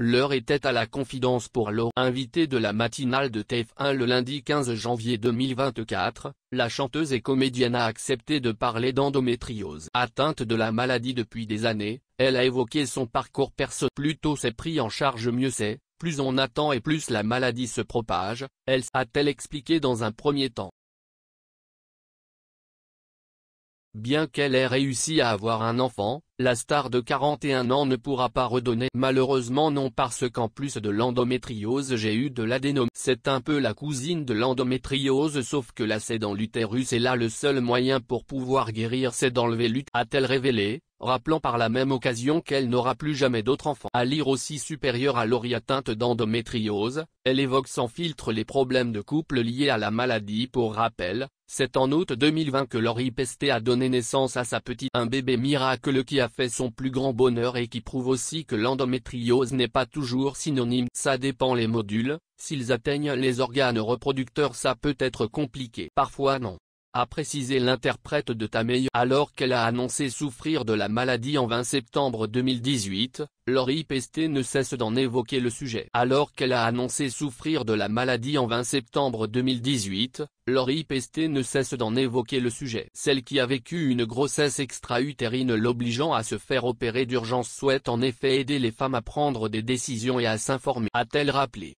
L'heure était à la confidence pour l'eau invitée de la matinale de TF1 le lundi 15 janvier 2024, la chanteuse et comédienne a accepté de parler d'endométriose. Atteinte de la maladie depuis des années, elle a évoqué son parcours perso. Plus tôt c'est pris en charge mieux c'est, plus on attend et plus la maladie se propage, elle a-t-elle expliqué dans un premier temps. Bien qu'elle ait réussi à avoir un enfant, la star de 41 ans ne pourra pas redonner. Malheureusement non parce qu'en plus de l'endométriose j'ai eu de l'adénome. C'est un peu la cousine de l'endométriose sauf que là c'est dans l'utérus et là le seul moyen pour pouvoir guérir c'est d'enlever l'utérus. A-t-elle révélé rappelant par la même occasion qu'elle n'aura plus jamais d'autres enfants. À lire aussi supérieure à Laurie atteinte d'endométriose, elle évoque sans filtre les problèmes de couple liés à la maladie pour rappel, c'est en août 2020 que Laurie Pesté a donné naissance à sa petite un bébé miracle qui a fait son plus grand bonheur et qui prouve aussi que l'endométriose n'est pas toujours synonyme. Ça dépend les modules, s'ils atteignent les organes reproducteurs ça peut être compliqué. Parfois non a précisé l'interprète de Tamei alors qu'elle a annoncé souffrir de la maladie en 20 septembre 2018, Laurie Pesté ne cesse d'en évoquer le sujet. Alors qu'elle a annoncé souffrir de la maladie en 20 septembre 2018, Laurie Pesté ne cesse d'en évoquer le sujet. Celle qui a vécu une grossesse extra-utérine l'obligeant à se faire opérer d'urgence souhaite en effet aider les femmes à prendre des décisions et à s'informer. A-t-elle rappelé